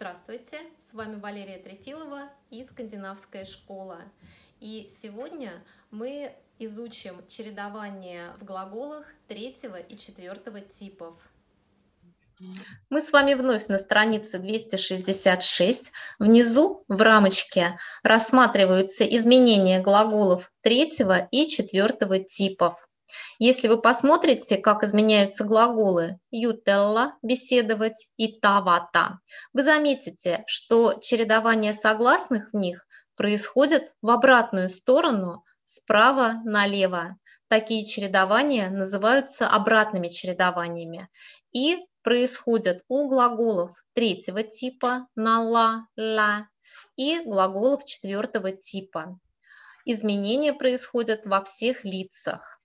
Здравствуйте, с вами Валерия Трефилова и «Скандинавская школа». И сегодня мы изучим чередование в глаголах третьего и четвертого типов. Мы с вами вновь на странице 266. Внизу в рамочке рассматриваются изменения глаголов третьего и четвертого типов. Если вы посмотрите, как изменяются глаголы «ютелла» – «беседовать» и «тавата», вы заметите, что чередование согласных в них происходит в обратную сторону справа налево. Такие чередования называются обратными чередованиями и происходят у глаголов третьего типа «нала», «ла» и глаголов четвертого типа. Изменения происходят во всех лицах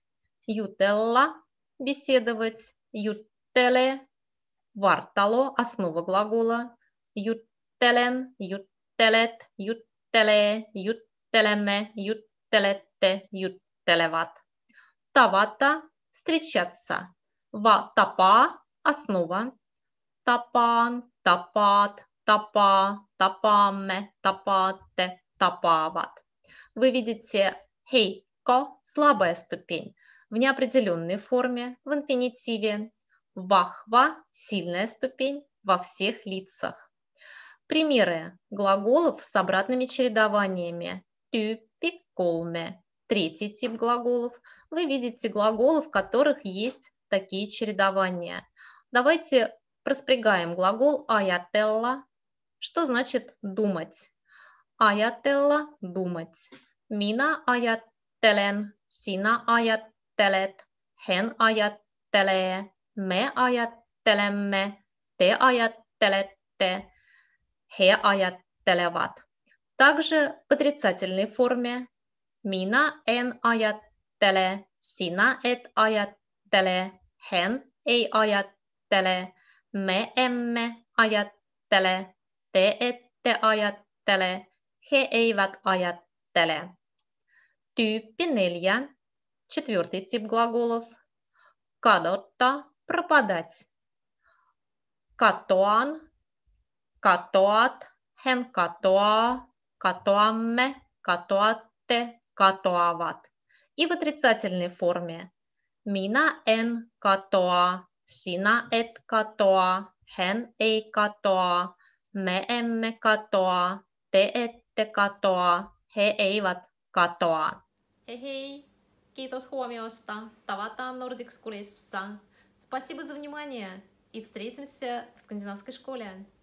jutella – беседовать, juttele – вартало, основа глагола, juttelen, juttelet, juttele, jutteleme, juttelete, juttelevat. Tavata – встречаться, va tapa – основа, tapaan, tapaat, tapaa, tapaamme, tapaatte, tapaavat. Вы видите хейко, hey, слабая ступень в неопределенной форме, в инфинитиве. Вахва – сильная ступень во всех лицах. Примеры глаголов с обратными чередованиями. Тюпиколме – третий тип глаголов. Вы видите глаголы, в которых есть такие чередования. Давайте проспрягаем глагол аятелла, что значит думать. Аятелла – думать. Мина аятелен, сина аят ajattelet, hän ajattelee, me ajattelemme, te ajattelette, he ajattelevat. Также в отрицательной форме Mina en ajattele, sinä et ajattele, hän ei ajattele, me emme ajattele, te ette ajattele, he eivät ajattele. Tyyppi neljä. Четвертый тип глаголов. Kadottaa – пропадать. Katoan, katoat, hän katoaa, katoamme, katoatte, katoavat. И в отрицательной форме. Minä en katoa, sinä et katoa, hän ei katoa, me emme katoa, te ette katoa, he eivät katoa. Hei hei! Kiitos huomiosta. Tavataan Nordic Schoolissa. Спасибо за внимание и встретимся в скандинавской школе.